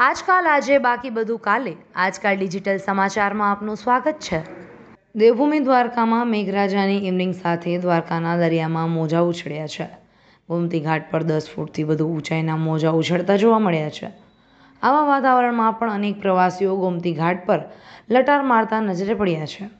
આજકાલ આજે બાકી બધું કાલે આજકાલ ડિજિટલ સમાચારમાં આપનું સ્વાગત છે દેવભૂમિ દ્વારકામાં મેઘરાજાની ઇવનિંગ સાથે દ્વારકાના દરિયામાં મોજા ઉછળ્યા છે ગોમતી ઘાટ પર દસ ફૂટથી વધુ ઊંચાઈના મોજા ઉછળતા જોવા મળ્યા છે આવા વાતાવરણમાં પણ અનેક પ્રવાસીઓ ગોમતી ઘાટ પર લટાર મારતા નજરે પડ્યા છે